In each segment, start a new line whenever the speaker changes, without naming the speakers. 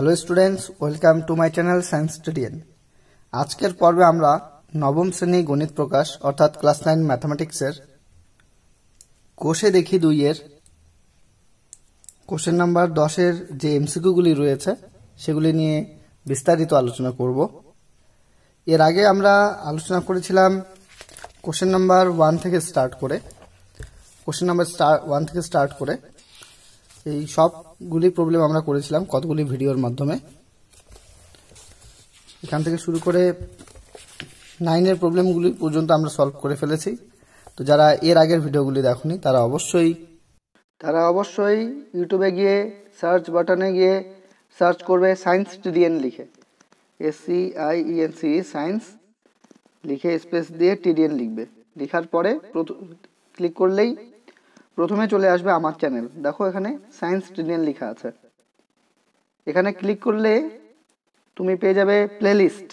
hello students welcome to my channel science studian আজকের পর্বে আমরা নবম শ্রেণী গণিত প্রকাশ অর্থাৎ ক্লাস নাইন ম্যাথামেটিক্সের কোষে দেখি দুইয়ের কোশ্চেন নাম্বার দশের যে এমসিকিউগুলি রয়েছে সেগুলি নিয়ে বিস্তারিত আলোচনা করব এর আগে আমরা আলোচনা করেছিলাম কোশ্চেন নাম্বার ওয়ান থেকে স্টার্ট করে কোশ্চেন নাম্বার ওয়ান থেকে স্টার্ট করে এই সবগুলি প্রবলেম আমরা করেছিলাম কতগুলি ভিডিওর মাধ্যমে এখান থেকে শুরু করে নাইনের প্রবলেমগুলি পর্যন্ত আমরা সলভ করে ফেলেছি তো যারা এর আগের ভিডিওগুলি দেখনি তারা অবশ্যই তারা অবশ্যই ইউটিউবে গিয়ে সার্চ বাটনে গিয়ে সার্চ করবে সায়েন্স টিডিএন লিখে S C I N C science লিখে স্পেস দিয়ে টিডিএন লিখবে লিখার পরে ক্লিক করলেই প্রথমে চলে আসবে আমার চ্যানেল দেখো এখানে সায়েন্স ট্রিলিয়ন লেখা আছে এখানে ক্লিক করলে তুমি পেয়ে যাবে প্লে লিস্ট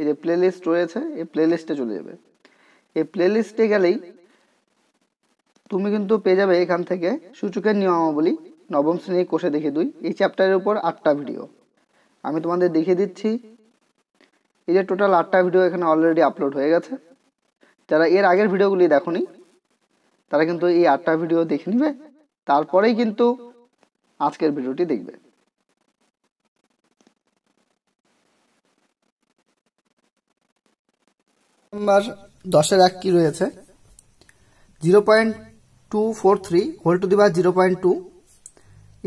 এই যে প্লে লিস্ট রয়েছে এই প্লে লিস্টে চলে যাবে এই লিস্টে গেলেই তুমি কিন্তু পেয়ে যাবে এখান থেকে সূচকের নিয়মাবলী নবম শ্রেণীর কোষে দেখে দুই এই চ্যাপ্টারের উপর আটটা ভিডিও আমি তোমাদের দেখিয়ে দিচ্ছি এই যে টোটাল আটটা ভিডিও এখানে অলরেডি আপলোড হয়ে গেছে যারা এর আগের ভিডিওগুলি দেখো নি তারা কিন্তু এই আটটা ভিডিও দেখে নিবে তারপরেই কিন্তু আজকের ভিডিওটি দেখবে নাম্বার দশের এক কি রয়েছে zero point two four three whole to the power zero point two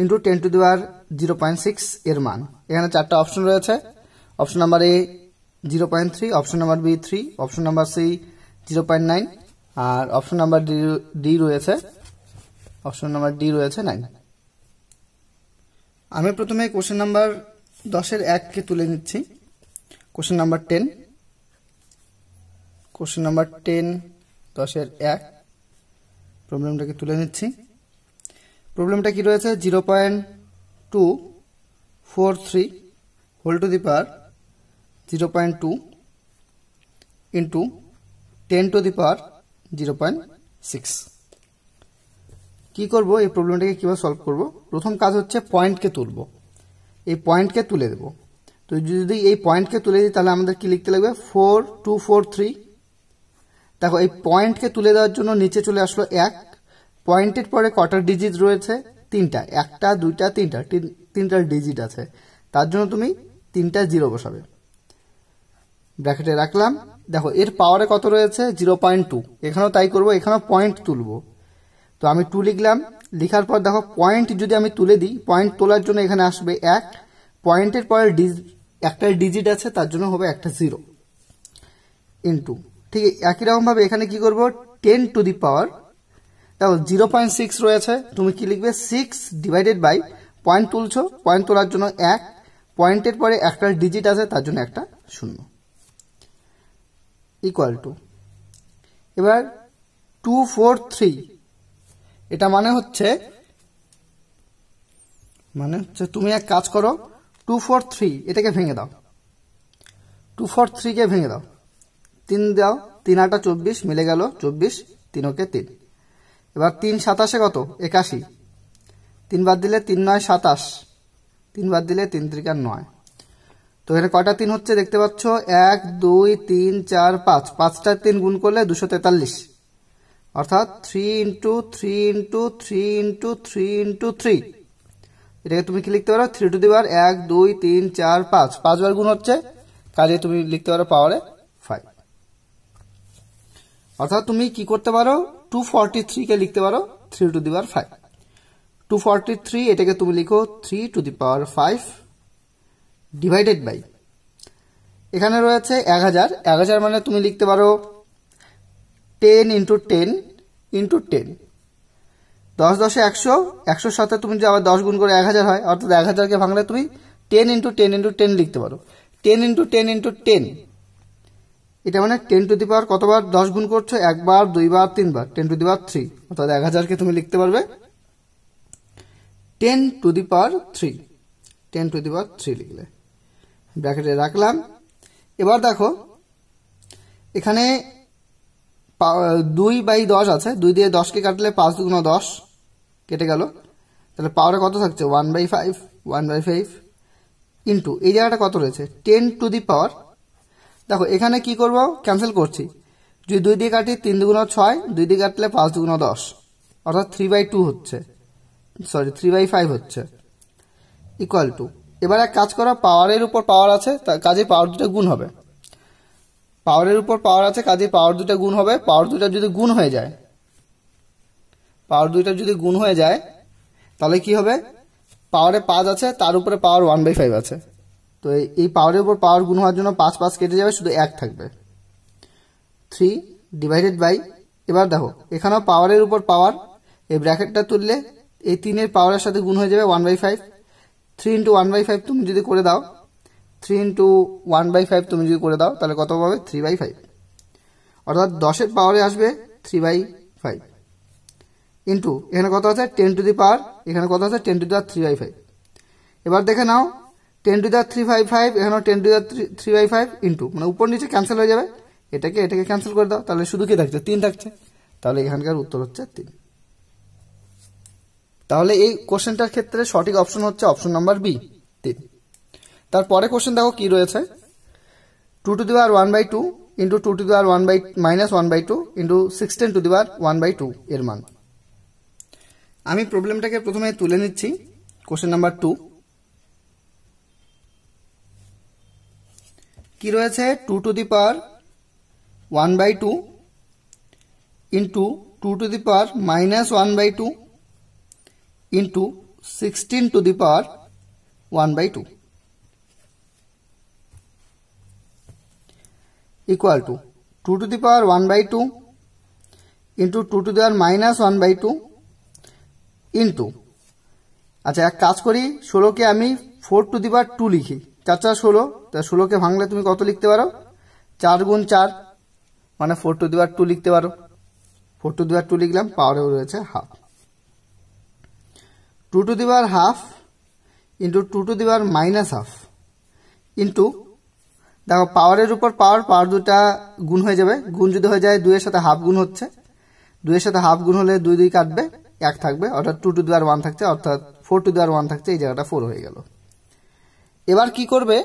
into ten to the power zero point six এর মান এখানে চারটা অপশন রয়েছে option number A zero point three option number B three option number C zero point nine আর option number D রয়েছে option number D রয়েছে nine আমি প্রথমে কোশ্চেন নাম্বার দশের এককে তুলে নিচ্ছি question number ten question number ten দশের এক প্রবলেমটাকে তুলে নিচ্ছি প্রবলেমটা কি রয়েছে zero point two four three whole to the power zero point two into ten to the power zero point six কী করবো এই প্রবলেমটাকে কীভাবে সলভ করব প্রথম কাজ হচ্ছে পয়েন্টকে তুলব এই পয়েন্টকে তুলে দেব তো যদি এই পয়েন্টকে তুলে দিই তাহলে আমাদের কি লিখতে লাগবে ফোর টু ফোর থ্রি দেখো এই পয়েন্টকে তুলে দেওয়ার জন্য নিচে চলে আসলো এক পয়েন্টের পরে কটার ডিজিট রয়েছে তিনটা একটা দুইটা তিনটা তিনটার ডিজিট আছে তার জন্য তুমি তিনটা জিরো বসাবে ব্র্যাকেটে রাখলাম দেখো এর পাওয়ারে কত রয়েছে জিরো পয়েন্ট টু এখানেও তাই করবো এখানেও পয়েন্ট তুলব তো আমি টু লিখলাম লিখার পর দেখো পয়েন্ট যদি আমি তুলে দিই পয়েন্ট তোলার জন্য এখানে আসবে এক পয়েন্টের পরে একটা ডিজিট আছে তার জন্য হবে একটা জিরো ইন্টু ঠিক একই রকমভাবে এখানে কি করব টেন টু দি পাওয়ার দেখো জিরো পয়েন্ট সিক্স রয়েছে তুমি কি লিখবে সিক্স ডিভাইডেড বাই পয়েন্ট তুলছো পয়েন্ট তোলার জন্য এক পয়েন্টের পরে একটা ডিজিট আছে তার জন্য একটা শূন্য ইকুয়াল টু এবার টু ফোর থ্রি এটা মানে হচ্ছে মানে হচ্ছে তুমি এক কাজ করো টু ফোর থ্রি এটাকে ভেঙে দাও টু ফোর থ্রিকে ভেঙে দাও তিন দাও তিন আটা চব্বিশ মিলে গেল চব্বিশ তিন তিন এবার তিন সাতাশে কত একাশি তিন বাদ দিলে তিন নয় সাতাশ তিন বাদ দিলে তিন ত্রিকার নয় তো এখানে কয়টা তিন হচ্ছে দেখতে পাচ্ছ এক দুই তিন চার পাঁচ পাঁচটা তিন গুণ করলে দুশো তেতাল্লিশ অর্থাৎ three into three into three into three into three এটাকে তুমি কি লিখতে পারো থ্রি টু দিবার এক দুই তিন চার পাঁচ পাঁচবার গুণ হচ্ছে কাজে তুমি লিখতে পারো পাওয়ারে ফাইভ অর্থাৎ তুমি কি করতে পারো টু ফর্টি থ্রিকে লিখতে পারো three to the power five two forty three এটাকে তুমি লিখো three to the power five divided by এখানে রয়েছে এক হাজার এক হাজার মানে তুমি লিখতে পারো ten into ten into ten দশ দশে একশো একশোর সাথে তুমি যে আবার দশ গুণ করে এক হাজার হয় অর্থাৎ এক হাজারকে ভাঙলে তুমি ten into ten into ten লিখতে পারো ten into ten into ten এটা মানে টেন টু দি পাওয়ার কতবার দশ গুণ করছো একবার দুইবার তিনবার ten to the power three অর্থাৎ এক হাজারকে তুমি লিখতে পারবে ten to the power three ten to the power three লিখলে ব্র্যাকেটে রাখলাম এবার দেখো এখানে দুই বাই দশ আছে দুই দিয়ে দশকে কাটলে পাঁচ গুণ দশ কেটে গেল তাহলে পাওয়ারে কত থাকছে one by five one by five into এই জায়গাটা কত রয়েছে টেন টু দি পাওয়ার দেখো এখানে কি করব ক্যান্সেল করছি যদি দুই দিয়ে কাটি তিন দুগুণ ছয় দুই দিয়ে কাটলে পাঁচ দুগুণ দশ অর্থাৎ থ্রি বাই টু হচ্ছে সরি থ্রি বাই ফাইভ হচ্ছে ইকুয়াল টু এবার এক কাজ করা পাওয়ারের উপর পাওয়ার আছে কাজে পাওয়ার দুটা গুণ হবে পাওয়ারের উপর পাওয়ার আছে কাজে পাওয়ার দুটা গুণ হবে পাওয়ার দুটা যদি গুণ হয়ে যায় পাওয়ার দুইটা যদি গুণ হয়ে যায় তাহলে কি হবে পাওয়ারে পাঁচ আছে তার উপরে পাওয়ার ওয়ান বাই ফাইভ আছে তো এই পাওয়ারের উপর পাওয়ার গুণ হওয়ার জন্য পাঁচ পাঁচ কেটে যাবে শুধু এক থাকবে থ্রি ডিভাইডেড বাই এবার দেখো এখানেও পাওয়ারের উপর পাওয়ার এই ব্র্যাকেটটা তুললে এই তিনের পাওয়ারের সাথে গুণ হয়ে যাবে one by five three into one by five তুমি যদি করে দাও three into one by five তুমি যদি করে দাও তাহলে কত পাবে থ্রি বাই ফাইভ অর্থাৎ দশের পাওয়ারে আসবে থ্রি বাই ফাইভ ইন্টু এখানে কত আছে টেন টু দি পাওয়ার এখানে কত আছে ten to the three by five এবার দেখে নাও ten to the three by five এখানেও ten to the three by five into মানে উপর নিচে ক্যান্সেল হয়ে যাবে এটাকে এটাকে ক্যান্সেল করে দাও তাহলে শুধু কি থাকছে তিন থাকছে তাহলে এখানকার উত্তর হচ্ছে তিন তাহলে এই কোশ্চেনটার ক্ষেত্রে সঠিক অপশন হচ্ছে অপশন নাম্বার বি তিন তারপরে কোশ্চেন দেখো কি রয়েছে two to the one by two into two to the one by minus one by two into sixteen to the one by two এর মান আমি প্রবলেমটাকে প্রথমে তুলে নিচ্ছি কোশ্চেন নাম্বার টু কি রয়েছে two to the power one by two into two to the power minus one by two into 16 to the power 1 by 2 equal to 2 to the power 1 by 2 into 2 to the power minus 1 by 2 into আচ্ছা এক কাজ করি ষোলোকে আমি four to the power two লিখি চার চার ষোলো তা ষোলোকে ভাঙলে তুমি কত লিখতে পারো চার গুণ চার মানে four to the power two লিখতে পারো four to the power two লিখলাম পাওয়ারেও রয়েছে half two to the power half into two to the power minus half into দেখো পাওয়ারের উপর পাওয়ার পাওয়ার দুটা গুণ হয়ে যাবে গুণ যদি হয়ে যায় দুইয়ের সাথে হাফ গুণ হচ্ছে দুইয়ের সাথে হাফ গুণ হলে দুই দুই কাটবে এক থাকবে অর্থাৎ টু টু দেওয়ার ওয়ান থাকছে অর্থাৎ ফোর টু দেওয়ার ওয়ান থাকছে এই জায়গাটা ফোর হয়ে গেল এবার কি করবে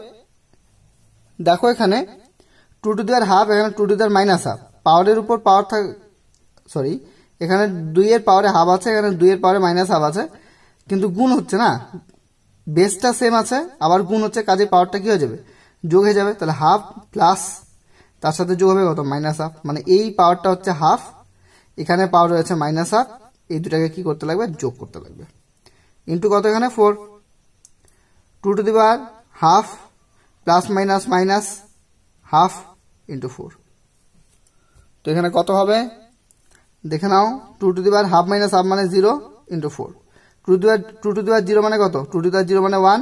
দেখো এখানে টু টু দেওয়ার হাফ এখানে two to the power minus half পাওয়ারের উপর পাওয়ার থাক সরি এখানে দুইয়ের পাওয়ারে হাফ আছে এখানে দুইয়ের পাওয়ারে মাইনাস হাফ আছে কিন্তু গুণ হচ্ছে না বেসটা সেম আছে আবার গুণ হচ্ছে কাজে পাওয়ারটা কি হয়ে যাবে যোগ হয়ে যাবে তাহলে হাফ প্লাস তার সাথে যোগ হবে কত মাইনাস হাফ মানে এই পাওয়ারটা হচ্ছে হাফ এখানে পাওয়ার রয়েছে মাইনাস হাফ এই দুটাকে কি করতে লাগবে যোগ করতে লাগবে ইন্টু কত এখানে four two to the power half plus minus minus half into four তো এখানে কত হবে দেখে নাও two to the power half minus half মানে zero into four two two two to the power zero মানে কত টু টু দেওয়ার জিরো মানে ওয়ান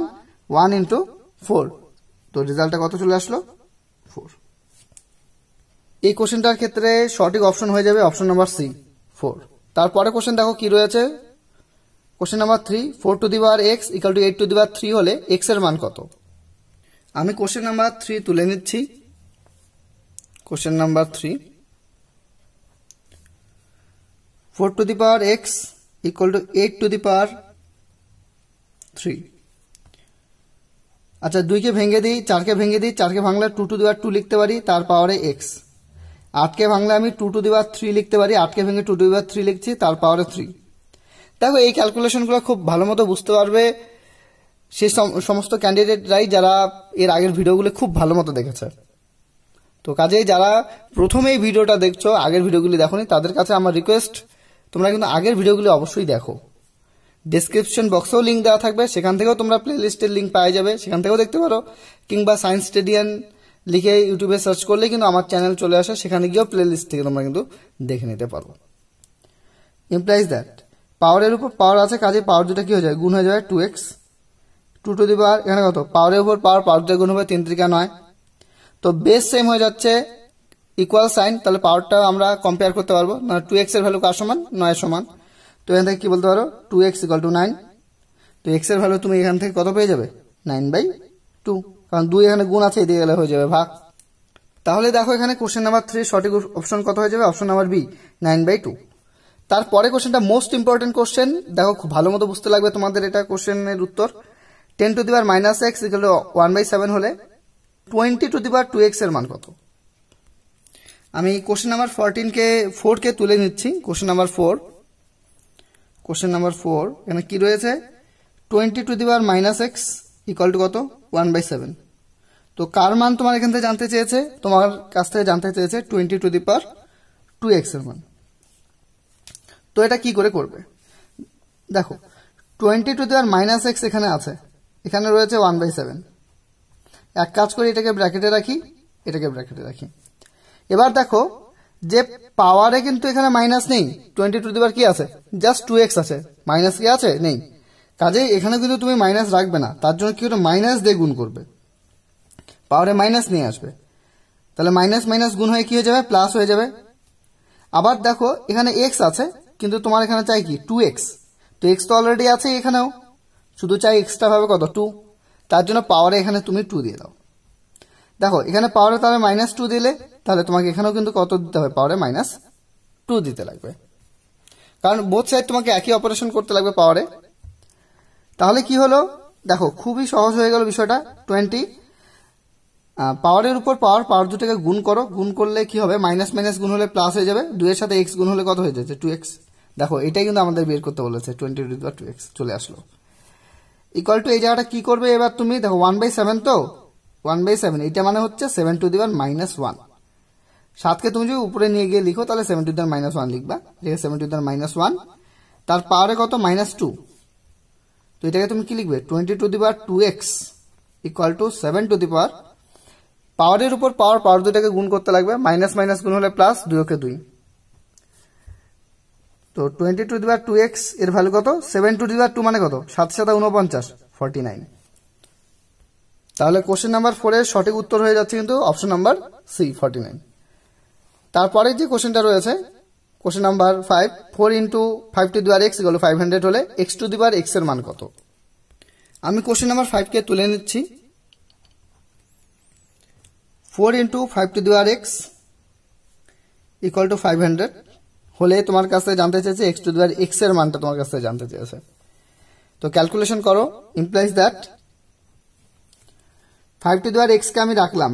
ওয়ান ইন্টু ফোর তো রেজাল্টটা কত চলে আসলো ফোর এই কোশ্চেনটার ক্ষেত্রে সঠিক অপশন হয়ে যাবে অপশন নাম্বার সি ফোর তারপরে কোশ্চেন দেখো কি রয়েছে question number three four to the power X equal to eight to the power three হলে এক্স এর মান কত আমি কোশ্চেন নাম্বার থ্রি তুলে নিচ্ছি question number three four to the power X equal to 8 to the power 3 আচ্ছা দুইকে ভেঙে দিই চারকে ভেঙে দিই চারকে ভাঙলে টু টু দিবার টু লিখতে পারি তার পাওয়ারে এক্স আটকে ভাঙলে আমি টু টু দিবার থ্রি লিখতে পারি আটকে ভেঙে টু টু দেওয়ার থ্রি লিখছি তার পাওয়ারে থ্রি দেখো এই ক্যালকুলেশনগুলো খুব ভালো মতো বুঝতে পারবে সে সমস্ত ক্যান্ডিডেটরাই যারা এর আগের ভিডিওগুলো খুব ভালো মতো দেখেছে তো কাজেই যারা প্রথমেই ভিডিওটা দেখছো আগের ভিডিওগুলি দেখোনি তাদের কাছে আমার রিকোয়েস্ট তোমরা কিন্তু আগের ভিডিওগুলি অবশ্যই দেখো ডিসক্রিপশন বক্সেও লিঙ্ক দেওয়া থাকবে সেখান থেকেও তোমরা প্লে লিস্টের লিঙ্ক পাওয়া যাবে সেখান থেকেও দেখতে পারো কিংবা সায়েন্স স্টেডিয়ান লিখে ইউটিউবে সার্চ করলে কিন্তু আমার চ্যানেল চলে আসে সেখানে গিয়েও প্লে লিস্ট থেকে তোমরা কিন্তু দেখে নিতে পারো ইমপ্লাইজ দ্যাট পাওয়ারের উপর পাওয়ার আছে কাজে পাওয়ার দুটা কী হয়ে যায় গুণ হয়ে যাবে two X two to the power এখানে কত পাওয়ারের উপর পাওয়ার পাওয়ার দুটা গুণ হবে তিন ত্রিকা নয় তো বেস সেম হয়ে যাচ্ছে ইকুয়াল সাইন তাহলে পাওয়ারটা আমরা কম্পেয়ার করতে পারবো না টু এক্স এর ভ্যালু কার সমান নয় সমান তো এখান থেকে কি বলতে পারো two X equal to nine তো এক্স এর ভ্যালু তুমি এখান থেকে কত পেয়ে যাবে নাইন বাই টু কারণ দুই এখানে গুণ আছে এদিকে গেলে হয়ে যাবে ভাগ তাহলে দেখো এখানে কোশ্চেন নাম্বার থ্রি সঠিক অপশন কত হয়ে যাবে option number B nine by two তারপরে কোশ্চেনটা মোস্ট ইম্পর্টেন্ট কোশ্চেন দেখো খুব ভালো মতো বুঝতে লাগবে তোমাদের এটা কোশ্চেনের উত্তর ten to the power minus X equal one by seven হলে twenty to the power two X এর মান কত আমি কোশ্চেন নাম্বার ফোরটিনকে ফোরকে তুলে নিচ্ছি question number four question number four এখানে কি রয়েছে twenty to the power minus X equal to কত ওয়ান বাই সেভেন তো কার মান তোমার এখান থেকে জানতে চেয়েছে তোমার কাছ থেকে জানতে চেয়েছে twenty to the power two X এর মান তো এটা কি করে করবে দেখো twenty to the power minus X এখানে আছে এখানে রয়েছে ওয়ান বাই সেভেন এক কাজ করে এটাকে ব্র্যাকেটে রাখি এটাকে ব্র্যাকেটে রাখি এবার দেখো যে পাওয়ারে কিন্তু এখানে মাইনাস নেই টোয়েন্টি টু দিবার কি আছে জাস্ট টু এক্স আছে মাইনাস কি আছে নেই কাজেই এখানে কিন্তু তুমি মাইনাস রাখবে না তার জন্য কি করবে মাইনাস দিয়ে গুণ করবে পাওয়ারে মাইনাস নিয়ে আসবে তাহলে মাইনাস মাইনাস গুণ হয়ে কি হয়ে যাবে প্লাস হয়ে যাবে আবার দেখো এখানে এক্স আছে কিন্তু তোমার এখানে চাই কি টু এক্স তো এক্স তো অলরেডি আছে এখানেও শুধু চাই এক্সট্রা হবে কত টু তার জন্য পাওয়ারে এখানে তুমি টু দিয়ে দাও দেখো এখানে পাওয়ারে তাহলে মাইনাস টু দিলে তাহলে তোমাকে এখানেও কিন্তু কত দিতে হবে পাওয়ারে মাইনাস টু দিতে লাগবে কারণ বোথ সাইড তোমাকে একই অপারেশন করতে লাগবে পাওয়ারে তাহলে কি হলো দেখো খুবই সহজ হয়ে গেল বিষয়টা টোয়েন্টি পাওয়ারের উপর পাওয়ার পাওয়ার দুটাকে গুণ করো গুণ করলে কি হবে মাইনাস মাইনাস গুণ হলে প্লাস হয়ে যাবে দুয়ের সাথে এক্স গুণ হলে কত হয়ে যাচ্ছে টু এক্স দেখো এটাই কিন্তু আমাদের বের করতে বলেছে টোয়েন্টি টু টু এক্স চলে আসলো ইকুয়াল টু এই জায়গাটা কি করবে এবার তুমি দেখো ওয়ান বাই সেভেন তো ওয়ান বাই সেভেন এটা মানে হচ্ছে seven to the power minus one সাতকে তুমি যদি উপরে নিয়ে গিয়ে লিখো তাহলে seven to the power minus one লিখবা ঠিক আছে seven to the power minus one তার পাওয়ারে কত মাইনাস টু তো এটাকে তুমি কি লিখবে twenty to the power two X equal to seven to the power পাওয়ারের উপর পাওয়ার পাওয়ার দুটাকে গুণ করতে লাগবে মাইনাস মাইনাস গুণ হলে প্লাস দুই ওকে দুই তো twenty to the power two X এর ভ্যালু কত সেভেন টু দিবার টু মানে কত সাত সাথে উনপঞ্চাশ ফর্টি নাইন তাহলে কোশ্চেন নাম্বার ফোরের সঠিক উত্তর হয়ে যাচ্ছে কিন্তু option number C forty nine তারপরে যে কোশ্চেনটা রয়েছে question number five four into five to the power X equal five hundred হলে এক্স টু দিবার এক্স এর মান কত আমি কোশ্চেন নাম্বার ফাইভকে তুলে নিচ্ছি four into five to the power X equal to five hundred হলে তোমার কাছে জানতে চেয়েছে এক্স টু দিবার এক্স এর মানটা তোমার কাছে জানতে চেয়েছে তো ক্যালকুলেশন করো ইমপ্লাইজ দ্যাট ফাইভ টু দুয়ার এক্সকে আমি রাখলাম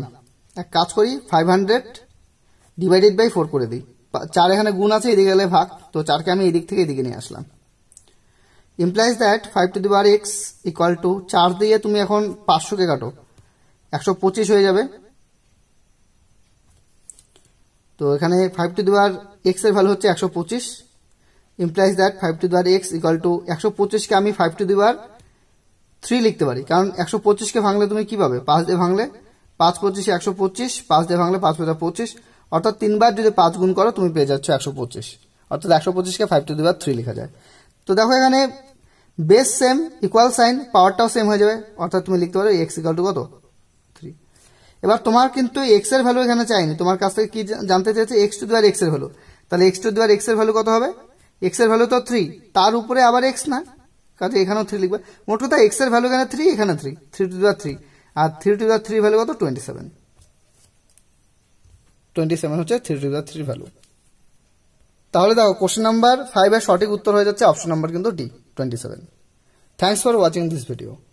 এক কাজ করি five hundred divided by four করে দিই চার এখানে গুণ আছে এদিকে গেলে ভাগ তো চারকে আমি এদিক থেকে এদিকে নিয়ে আসলাম implies that five to the power X equal to চার দিয়ে তুমি এখন পাঁচশোকে কাটো একশো পঁচিশ হয়ে যাবে তো এখানে five to the power X এর ভ্যালু হচ্ছে একশো পঁচিশ implies that five to the power X equal to একশো পঁচিশকে আমি five to the power three লিখতে পারি কারণ একশো পঁচিশকে ভাঙলে তুমি কী পাবে পাঁচ দিয়ে ভাঙলে পাঁচ পঁচিশে একশো পঁচিশ পাঁচ দিয়ে ভাঙলে পাঁচ পঁচিশ অর্থাৎ তিনবার যদি পাঁচ গুণ করো তুমি পেয়ে যাচ্ছ একশো পঁচিশ অর্থাৎ একশো পঁচিশকে ফাইভ টু দিবার থ্রি লেখা যায় তো দেখো এখানে বেস সেম ইকুয়াল সাইন পাওয়ারটাও সেম হয়ে যাবে অর্থাৎ তুমি লিখতে পারো এক্স ইকাল টু কত থ্রি এবার তোমার কিন্তু এক্স এর ভ্যালু এখানে চাইনি তোমার কাছ থেকে কি জানতে চাইছে এক্স টু দিবার এক্স এর ভ্যালু তাহলে এক্স টু দিবার এক্স এর ভ্যালু কত হবে এক্স এর ভ্যালু তো থ্রি তার উপরে আবার এক্স না কাজে এখানেও থ্রি লিখবে মোট কথা এক্স এর ভ্যালু এখানে থ্রি এখানে three three to the power three আর three to the power three value কত টোয়েন্টি সেভেন টোয়েন্টি সেভেন হচ্ছে three to the three value তাহলে দেখো কোশ্চেন নাম্বার ফাইভের সঠিক উত্তর হয়ে যাচ্ছে অপশন নাম্বার কিন্তু D twenty seven thanks for watching this video